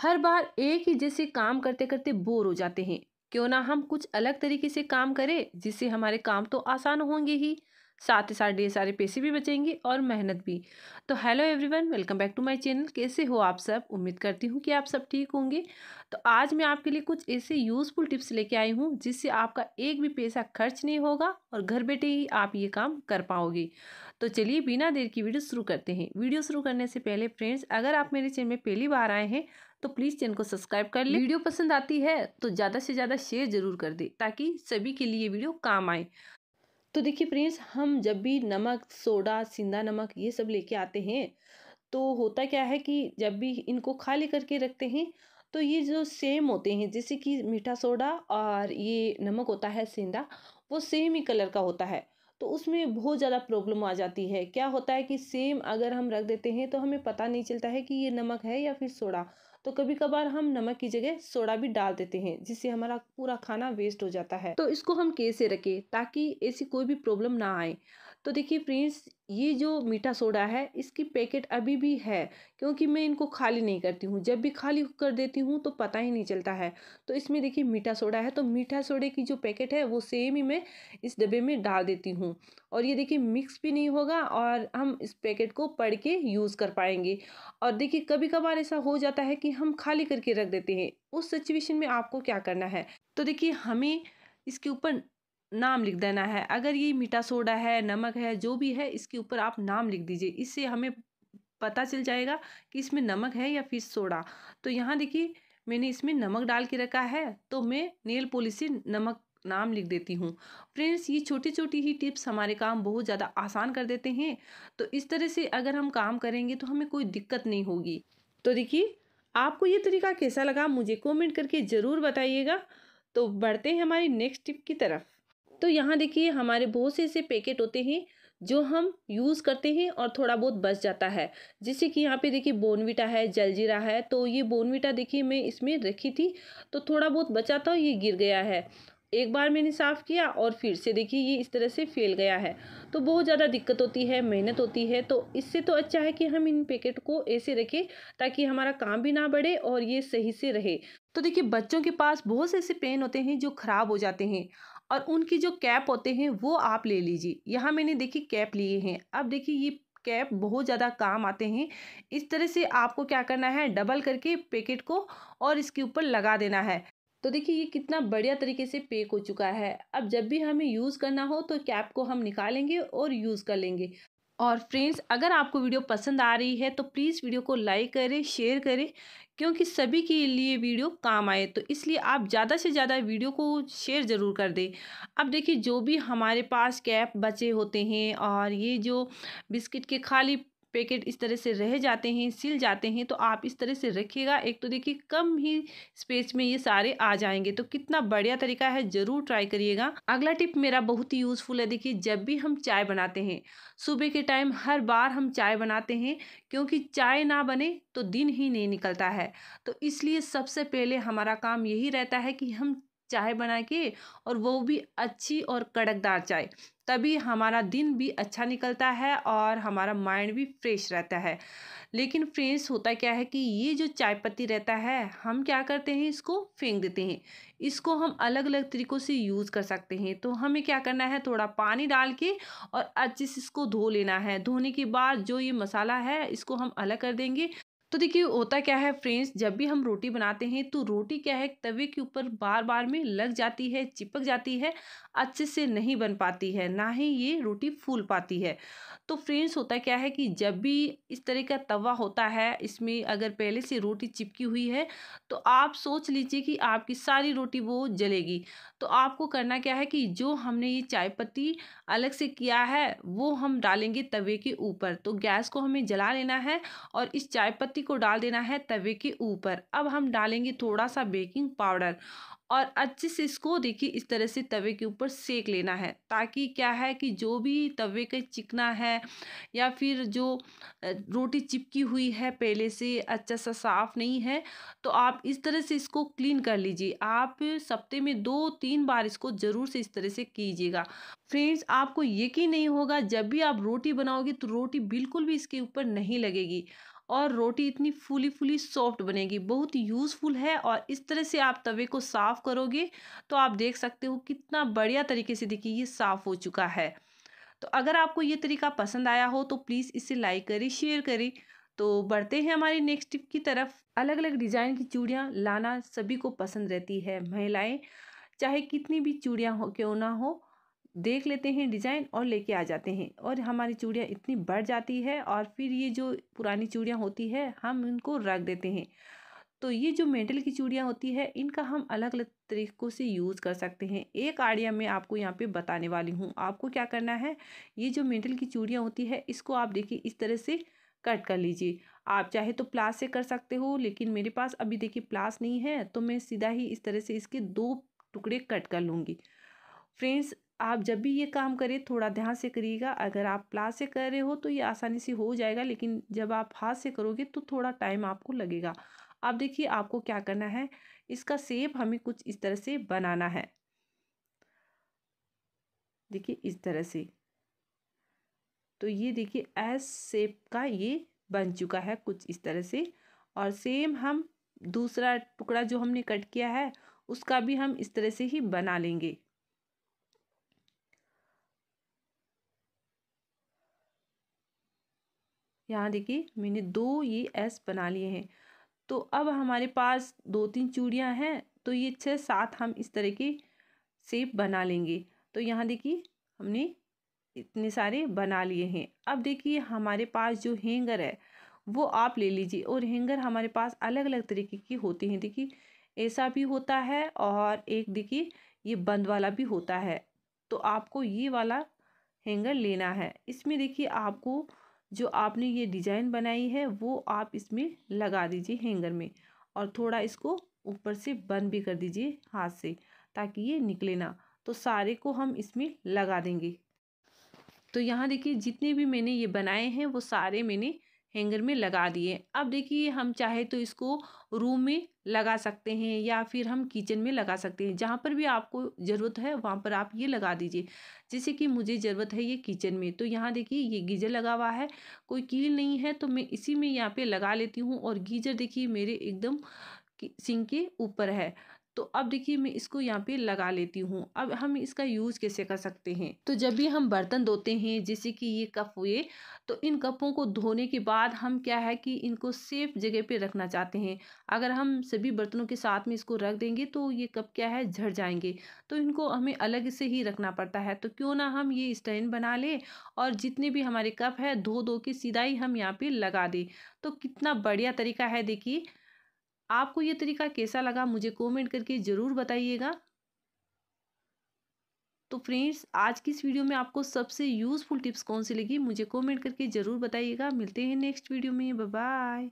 हर बार एक ही जैसे काम करते करते बोर हो जाते हैं क्यों ना हम कुछ अलग तरीके से काम करें जिससे हमारे काम तो आसान होंगे ही साथ ही साथ ढेर सारे पैसे भी बचेंगे और मेहनत भी तो hello everyone welcome back to my channel कैसे हो आप सब उम्मीद करती हूँ कि आप सब ठीक होंगे तो आज मैं आपके लिए कुछ ऐसे यूज़फुल टिप्स लेके आई हूँ जिससे आपका एक भी पैसा खर्च नहीं होगा और घर बैठे ही आप ये काम कर पाओगे तो चलिए बिना देर की वीडियो शुरू करते हैं वीडियो शुरू करने से पहले फ्रेंड्स अगर आप मेरे चैनल में पहली बार आए हैं तो प्लीज़ चैनल को सब्सक्राइब कर ले वीडियो पसंद आती है तो ज़्यादा से ज़्यादा शेयर ज़रूर कर दे ताकि सभी के लिए वीडियो काम आए तो देखिए प्रिंस हम जब भी नमक सोडा सिंधा नमक ये सब लेके आते हैं तो होता क्या है कि जब भी इनको खाली करके रखते हैं तो ये जो सेम होते हैं जैसे कि मीठा सोडा और ये नमक होता है सेंधा वो सेम ही कलर का होता है तो उसमें बहुत ज़्यादा प्रॉब्लम आ जाती है क्या होता है कि सेम अगर हम रख देते हैं तो हमें पता नहीं चलता है कि ये नमक है या फिर सोडा तो कभी कभार हम नमक की जगह सोडा भी डाल देते हैं जिससे हमारा पूरा खाना वेस्ट हो जाता है तो इसको हम कैसे रखें ताकि ऐसी कोई भी प्रॉब्लम ना आए तो देखिए फ्रेंड्स ये जो मीठा सोडा है इसकी पैकेट अभी भी है क्योंकि मैं इनको खाली नहीं करती हूँ जब भी खाली कर देती हूँ तो पता ही नहीं चलता है तो इसमें देखिए मीठा सोडा है तो मीठा सोडे की जो पैकेट है वो सेम ही मैं इस डब्बे में डाल देती हूँ और ये देखिए मिक्स भी नहीं होगा और हम इस पैकेट को पढ़ के यूज़ कर पाएंगे और देखिए कभी कभार ऐसा हो जाता है कि हम खाली करके रख देते हैं उस सिचुएशन में आपको क्या करना है तो देखिए हमें इसके ऊपर नाम लिख देना है अगर ये मीठा सोडा है नमक है जो भी है इसके ऊपर आप नाम लिख दीजिए इससे हमें पता चल जाएगा कि इसमें नमक है या फिर सोडा तो यहाँ देखिए मैंने इसमें नमक डाल के रखा है तो मैं नेल पॉलिश से नमक नाम लिख देती हूँ फ्रेंड्स ये छोटी छोटी ही टिप्स हमारे काम बहुत ज़्यादा आसान कर देते हैं तो इस तरह से अगर हम काम करेंगे तो हमें कोई दिक्कत नहीं होगी तो देखिए आपको ये तरीका कैसा लगा मुझे कॉमेंट करके ज़रूर बताइएगा तो बढ़ते हैं हमारी नेक्स्ट टिप की तरफ तो यहाँ देखिए हमारे बहुत से ऐसे पैकेट होते हैं जो हम यूज़ करते हैं और थोड़ा बहुत बच जाता है जैसे कि यहाँ पे देखिए बोनविटा है जलजीरा है तो ये बोनविटा देखिए मैं इसमें रखी थी तो थोड़ा बहुत बचा था ये गिर गया है एक बार मैंने साफ़ किया और फिर से देखिए ये इस तरह से फैल गया है तो बहुत ज़्यादा दिक्कत होती है मेहनत होती है तो इससे तो अच्छा है कि हम इन पैकेट को ऐसे रखें ताकि हमारा काम भी ना बढ़े और ये सही से रहे तो देखिए बच्चों के पास बहुत से ऐसे पेन होते हैं जो ख़राब हो जाते हैं और उनकी जो कैप होते हैं वो आप ले लीजिए यहाँ मैंने देखिए कैप लिए हैं अब देखिए ये कैप बहुत ज़्यादा काम आते हैं इस तरह से आपको क्या करना है डबल करके पैकेट को और इसके ऊपर लगा देना है तो देखिए ये कितना बढ़िया तरीके से पैक हो चुका है अब जब भी हमें यूज़ करना हो तो कैप को हम निकालेंगे और यूज़ कर लेंगे और फ्रेंड्स अगर आपको वीडियो पसंद आ रही है तो प्लीज़ वीडियो को लाइक करें शेयर करें क्योंकि सभी के लिए वीडियो काम आए तो इसलिए आप ज़्यादा से ज़्यादा वीडियो को शेयर ज़रूर कर दें अब देखिए जो भी हमारे पास कैप बचे होते हैं और ये जो बिस्किट के खाली पैकेट इस तरह से रह जाते हैं सिल जाते हैं तो आप इस तरह से रखिएगा एक तो देखिए कम ही स्पेस में ये सारे आ जाएंगे तो कितना बढ़िया तरीका है ज़रूर ट्राई करिएगा अगला टिप मेरा बहुत ही यूज़फुल है देखिए जब भी हम चाय बनाते हैं सुबह के टाइम हर बार हम चाय बनाते हैं क्योंकि चाय ना बने तो दिन ही नहीं निकलता है तो इसलिए सबसे पहले हमारा काम यही रहता है कि हम चाय बना के और वो भी अच्छी और कड़कदार चाय तभी हमारा दिन भी अच्छा निकलता है और हमारा माइंड भी फ्रेश रहता है लेकिन फ्रेश होता क्या है कि ये जो चाय पत्ती रहता है हम क्या करते हैं इसको फेंक देते हैं इसको हम अलग अलग तरीक़ों से यूज़ कर सकते हैं तो हमें क्या करना है थोड़ा पानी डाल के और अच्छे से इसको धो लेना है धोने के बाद जो ये मसाला है इसको हम अलग कर देंगे तो देखिए होता क्या है फ्रेंड्स जब भी हम रोटी बनाते हैं तो रोटी क्या है तवे के ऊपर बार बार में लग जाती है चिपक जाती है अच्छे से नहीं बन पाती है ना ही ये रोटी फूल पाती है तो फ्रेंड्स होता क्या है कि जब भी इस तरह का तवा होता है इसमें अगर पहले से रोटी चिपकी हुई है तो आप सोच लीजिए कि आपकी सारी रोटी वो जलेगी तो आपको करना क्या है कि जो हमने ये चाय पत्ती अलग से किया है वो हम डालेंगे तवे के ऊपर तो गैस को हमें जला लेना है और इस चाय पत्ती को डाल देना है तवे के ऊपर अब हम डालेंगे थोड़ा सा बेकिंग पाउडर और अच्छे से इसको देखिए इस तरह से तवे के ऊपर सेक लेना है ताकि क्या है कि जो भी तवे का चिकना है या फिर जो रोटी चिपकी हुई है पहले से अच्छा सा साफ़ नहीं है तो आप इस तरह से इसको क्लीन कर लीजिए आप सप्ते में दो तीन बार इसको ज़रूर से इस तरह से कीजिएगा फ्रेंड्स आपको यकीन नहीं होगा जब भी आप रोटी बनाओगे तो रोटी बिल्कुल भी इसके ऊपर नहीं लगेगी और रोटी इतनी फूली फुली सॉफ्ट बनेगी बहुत यूज़फुल है और इस तरह से आप तवे को साफ़ करोगे तो आप देख सकते हो कितना बढ़िया तरीके से देखिए ये साफ़ हो चुका है तो अगर आपको ये तरीका पसंद आया हो तो प्लीज़ इसे लाइक करें शेयर करें तो बढ़ते हैं हमारी नेक्स्ट टिप की तरफ अलग अलग डिज़ाइन की चूड़ियाँ लाना सभी को पसंद रहती है महिलाएँ चाहे कितनी भी चूड़ियाँ हो क्यों ना हो देख लेते हैं डिज़ाइन और लेके आ जाते हैं और हमारी चूड़ियाँ इतनी बढ़ जाती है और फिर ये जो पुरानी चूड़ियाँ होती है हम इनको रख देते हैं तो ये जो मेटल की चूड़ियाँ होती है इनका हम अलग अलग तरीक़ों से यूज़ कर सकते हैं एक आइडिया मैं आपको यहाँ पे बताने वाली हूँ आपको क्या करना है ये जो मेटल की चूड़ियाँ होती है इसको आप देखिए इस तरह से कट कर लीजिए आप चाहे तो प्लास से कर सकते हो लेकिन मेरे पास अभी देखिए प्लास नहीं है तो मैं सीधा ही इस तरह से इसके दो टुकड़े कट कर लूँगी फ्रेंड्स आप जब भी ये काम करें थोड़ा ध्यान से करिएगा अगर आप प्लास से कर रहे हो तो ये आसानी से हो जाएगा लेकिन जब आप हाथ से करोगे तो थोड़ा टाइम आपको लगेगा अब देखिए आपको क्या करना है इसका सेप हमें कुछ इस तरह से बनाना है देखिए इस तरह से तो ये देखिए एस सेप का ये बन चुका है कुछ इस तरह से और सेम हम दूसरा टुकड़ा जो हमने कट किया है उसका भी हम इस तरह से ही बना लेंगे यहाँ देखिए मैंने दो ये एस बना लिए हैं तो अब हमारे पास दो तीन चूड़ियाँ हैं तो ये छः सात हम इस तरह के सेप बना लेंगे तो यहाँ देखिए हमने इतने सारे बना लिए हैं अब देखिए हमारे पास जो हैंगर है वो आप ले लीजिए और हैंगर हमारे पास अलग अलग तरीके की होती हैं देखिए ऐसा भी होता है और एक देखिए ये बंद वाला भी होता है तो आपको ये वाला हैंगर लेना है इसमें देखिए आपको जो आपने ये डिज़ाइन बनाई है वो आप इसमें लगा दीजिए हैंगर में और थोड़ा इसको ऊपर से बंद भी कर दीजिए हाथ से ताकि ये निकले ना तो सारे को हम इसमें लगा देंगे तो यहाँ देखिए जितने भी मैंने ये बनाए हैं वो सारे मैंने हैंगर में लगा दिए अब देखिए हम चाहे तो इसको रूम में लगा सकते हैं या फिर हम किचन में लगा सकते हैं जहाँ पर भी आपको ज़रूरत है वहाँ पर आप ये लगा दीजिए जैसे कि मुझे ज़रूरत है ये किचन में तो यहाँ देखिए ये गीजर लगा हुआ है कोई कील नहीं है तो मैं इसी में यहाँ पे लगा लेती हूँ और गीजर देखिए मेरे एकदम सिंह के ऊपर है तो अब देखिए मैं इसको यहाँ पे लगा लेती हूँ अब हम इसका यूज़ कैसे कर सकते हैं तो जब भी हम बर्तन धोते हैं जैसे कि ये कप हुए तो इन कपों को धोने के बाद हम क्या है कि इनको सेफ जगह पे रखना चाहते हैं अगर हम सभी बर्तनों के साथ में इसको रख देंगे तो ये कप क्या है झड़ जाएंगे तो इनको हमें अलग से ही रखना पड़ता है तो क्यों ना हम ये स्टैंड बना लें और जितने भी हमारे कप है धो धो के सीधा ही हम यहाँ पर लगा दें तो कितना बढ़िया तरीका है देखिए आपको ये तरीका कैसा लगा मुझे कमेंट करके ज़रूर बताइएगा तो फ्रेंड्स आज की इस वीडियो में आपको सबसे यूज़फुल टिप्स कौन सी लगी मुझे कमेंट करके ज़रूर बताइएगा मिलते हैं नेक्स्ट वीडियो में बाय